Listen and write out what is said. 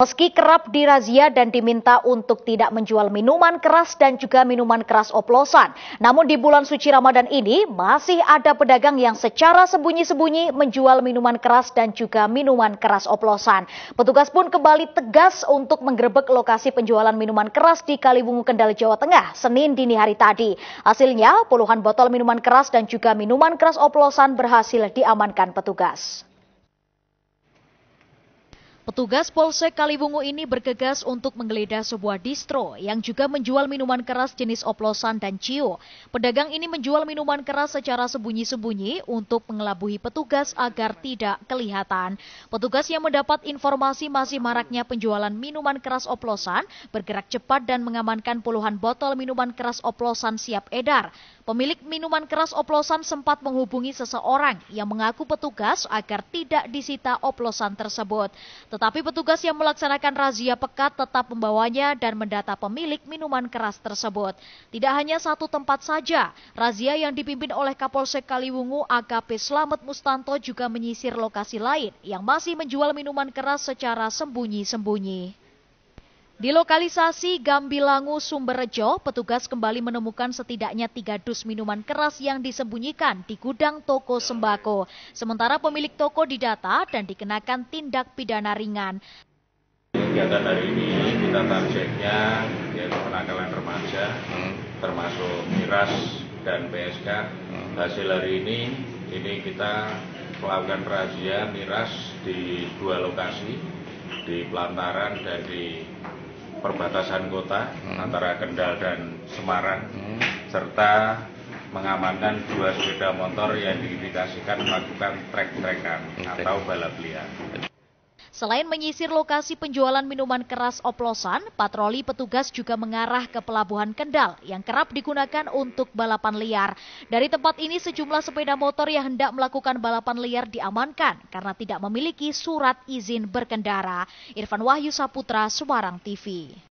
Meski kerap dirazia dan diminta untuk tidak menjual minuman keras dan juga minuman keras oplosan, namun di bulan suci Ramadan ini masih ada pedagang yang secara sembunyi-sembunyi menjual minuman keras dan juga minuman keras oplosan. Petugas pun kembali tegas untuk menggerebek lokasi penjualan minuman keras di Kaliwungu Kendal Jawa Tengah Senin dini hari tadi. Hasilnya puluhan botol minuman keras dan juga minuman keras oplosan berhasil diamankan petugas. Petugas Polsek Kalibungu ini bergegas untuk menggeledah sebuah distro yang juga menjual minuman keras jenis oplosan dan cio. Pedagang ini menjual minuman keras secara sembunyi-sembunyi untuk mengelabui petugas agar tidak kelihatan. Petugas yang mendapat informasi masih maraknya penjualan minuman keras oplosan bergerak cepat dan mengamankan puluhan botol minuman keras oplosan siap edar. Pemilik minuman keras oplosan sempat menghubungi seseorang yang mengaku petugas agar tidak disita oplosan tersebut. Tetapi petugas yang melaksanakan razia pekat tetap membawanya dan mendata pemilik minuman keras tersebut. Tidak hanya satu tempat saja, razia yang dipimpin oleh Kapolsek Kaliwungu AKP Slamet Mustanto juga menyisir lokasi lain yang masih menjual minuman keras secara sembunyi-sembunyi. Di lokalisasi Gambilangu, Sumberjo, petugas kembali menemukan setidaknya tiga dus minuman keras yang disembunyikan di gudang toko sembako. Sementara pemilik toko didata dan dikenakan tindak pidana ringan. Kegiatan hari ini kita targetnya yaitu penangkalan remaja, hmm. termasuk miras dan PSK. Hmm. Hasil hari ini, ini kita melakukan razia miras di dua lokasi, di Pelantaran dan di perbatasan kota hmm. antara Kendal dan Semarang hmm. serta mengamankan dua sepeda motor yang diindikasikan melakukan trek-trekan hmm, atau balap liar. Selain menyisir lokasi penjualan minuman keras oplosan, patroli petugas juga mengarah ke pelabuhan Kendal yang kerap digunakan untuk balapan liar. Dari tempat ini sejumlah sepeda motor yang hendak melakukan balapan liar diamankan karena tidak memiliki surat izin berkendara. Irfan Wahyu Saputra, Semarang TV.